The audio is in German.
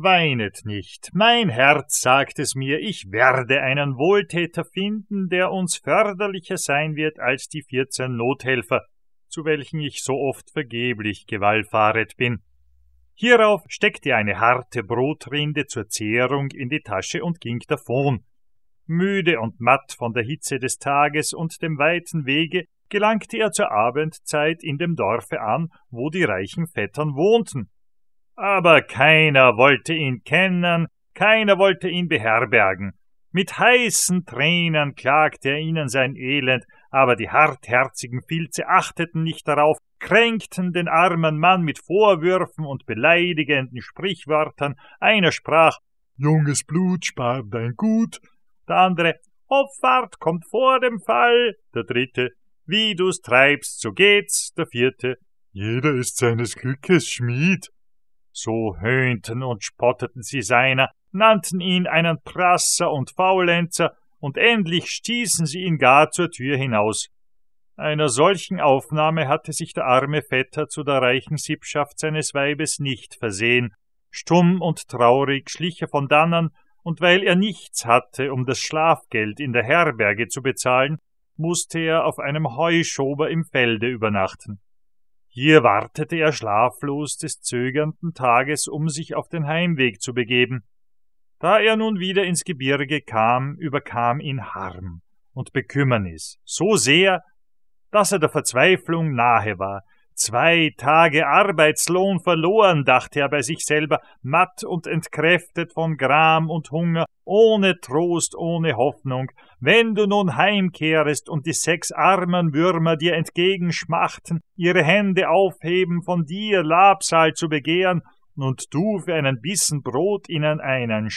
Weinet nicht, mein Herz sagt es mir, ich werde einen Wohltäter finden, der uns förderlicher sein wird als die vierzehn Nothelfer, zu welchen ich so oft vergeblich gewallfahret bin. Hierauf steckte er eine harte Brotrinde zur Zehrung in die Tasche und ging davon. Müde und matt von der Hitze des Tages und dem weiten Wege gelangte er zur Abendzeit in dem Dorfe an, wo die reichen Vettern wohnten, aber keiner wollte ihn kennen, keiner wollte ihn beherbergen. Mit heißen Tränen klagte er ihnen sein Elend, aber die hartherzigen Filze achteten nicht darauf, kränkten den armen Mann mit Vorwürfen und beleidigenden Sprichwörtern. Einer sprach Junges Blut spart dein Gut, der andere Hoffart kommt vor dem Fall, der dritte Wie du's treibst, so geht's, der vierte Jeder ist seines Glückes Schmied. So höhnten und spotteten sie seiner, nannten ihn einen Prasser und Faulenzer, und endlich stießen sie ihn gar zur Tür hinaus. Einer solchen Aufnahme hatte sich der arme Vetter zu der reichen Sippschaft seines Weibes nicht versehen. Stumm und traurig schlich er von dannen, und weil er nichts hatte, um das Schlafgeld in der Herberge zu bezahlen, musste er auf einem Heuschober im Felde übernachten. Hier wartete er schlaflos des zögernden Tages, um sich auf den Heimweg zu begeben. Da er nun wieder ins Gebirge kam, überkam ihn Harm und Bekümmernis, so sehr, dass er der Verzweiflung nahe war. Zwei Tage Arbeitslohn verloren, dachte er bei sich selber, matt und entkräftet von Gram und Hunger, ohne Trost, ohne Hoffnung, wenn du nun heimkehrest und die sechs armen Würmer dir entgegenschmachten, ihre Hände aufheben, von dir Labsal zu begehren, und du für einen Bissen Brot ihnen einen